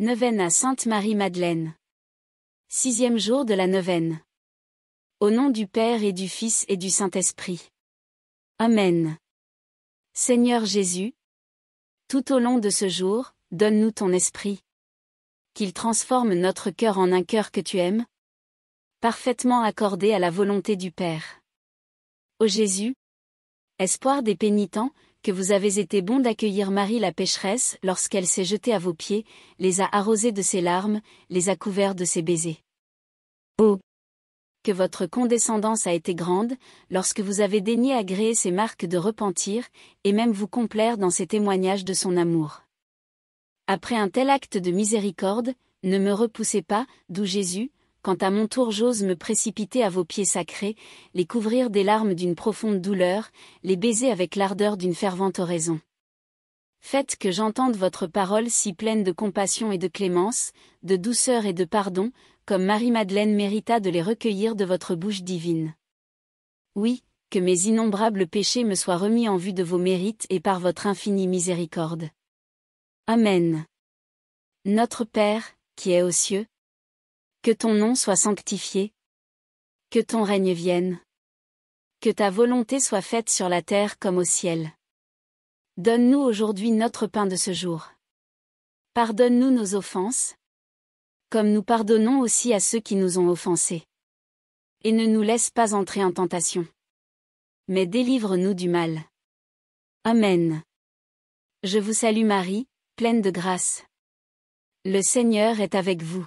Neuvaine à Sainte-Marie-Madeleine. Sixième jour de la neuvaine. Au nom du Père et du Fils et du Saint-Esprit. Amen. Seigneur Jésus, tout au long de ce jour, donne-nous ton esprit. Qu'il transforme notre cœur en un cœur que tu aimes, parfaitement accordé à la volonté du Père. Ô Jésus, espoir des pénitents, que vous avez été bon d'accueillir Marie la pécheresse lorsqu'elle s'est jetée à vos pieds, les a arrosés de ses larmes, les a couverts de ses baisers. Oh Que votre condescendance a été grande, lorsque vous avez daigné agréer ses marques de repentir, et même vous complaire dans ses témoignages de son amour. Après un tel acte de miséricorde, ne me repoussez pas, d'où Jésus, quand à mon tour j'ose me précipiter à vos pieds sacrés, les couvrir des larmes d'une profonde douleur, les baiser avec l'ardeur d'une fervente oraison. Faites que j'entende votre parole si pleine de compassion et de clémence, de douceur et de pardon, comme Marie-Madeleine mérita de les recueillir de votre bouche divine. Oui, que mes innombrables péchés me soient remis en vue de vos mérites et par votre infinie miséricorde. Amen. Notre Père, qui est aux cieux, que ton nom soit sanctifié. Que ton règne vienne. Que ta volonté soit faite sur la terre comme au ciel. Donne-nous aujourd'hui notre pain de ce jour. Pardonne-nous nos offenses, comme nous pardonnons aussi à ceux qui nous ont offensés. Et ne nous laisse pas entrer en tentation. Mais délivre-nous du mal. Amen. Je vous salue Marie, pleine de grâce. Le Seigneur est avec vous.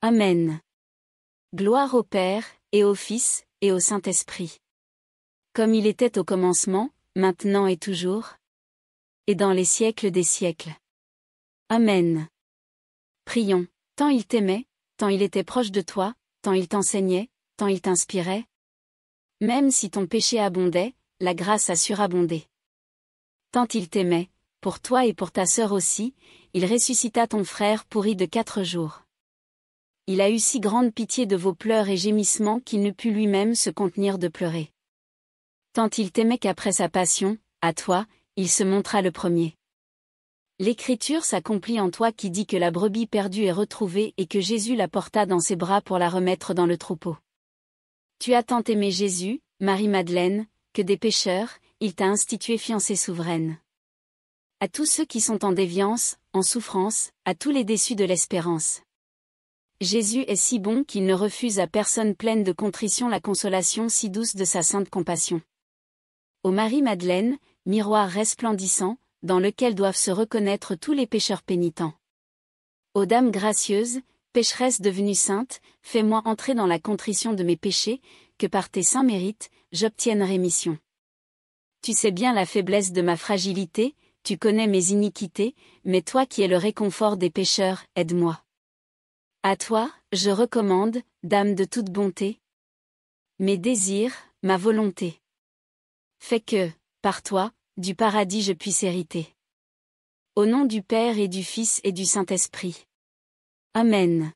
Amen. Gloire au Père, et au Fils, et au Saint-Esprit. Comme il était au commencement, maintenant et toujours, et dans les siècles des siècles. Amen. Prions, tant il t'aimait, tant il était proche de toi, tant il t'enseignait, tant il t'inspirait. Même si ton péché abondait, la grâce a surabondé. Tant il t'aimait, pour toi et pour ta sœur aussi, il ressuscita ton frère pourri de quatre jours il a eu si grande pitié de vos pleurs et gémissements qu'il ne put lui-même se contenir de pleurer. Tant il t'aimait qu'après sa passion, à toi, il se montra le premier. L'écriture s'accomplit en toi qui dit que la brebis perdue est retrouvée et que Jésus la porta dans ses bras pour la remettre dans le troupeau. Tu as tant aimé Jésus, Marie-Madeleine, que des pécheurs, il t'a institué fiancée souveraine. À tous ceux qui sont en déviance, en souffrance, à tous les déçus de l'espérance. Jésus est si bon qu'il ne refuse à personne pleine de contrition la consolation si douce de sa sainte compassion. Ô Marie-Madeleine, miroir resplendissant, dans lequel doivent se reconnaître tous les pécheurs pénitents. Ô dame gracieuse, pécheresse devenue sainte, fais-moi entrer dans la contrition de mes péchés, que par tes saints mérites, j'obtienne rémission. Tu sais bien la faiblesse de ma fragilité, tu connais mes iniquités, mais toi qui es le réconfort des pécheurs, aide-moi. À toi, je recommande, dame de toute bonté, mes désirs, ma volonté. Fais que, par toi, du paradis je puisse hériter. Au nom du Père et du Fils et du Saint-Esprit. Amen.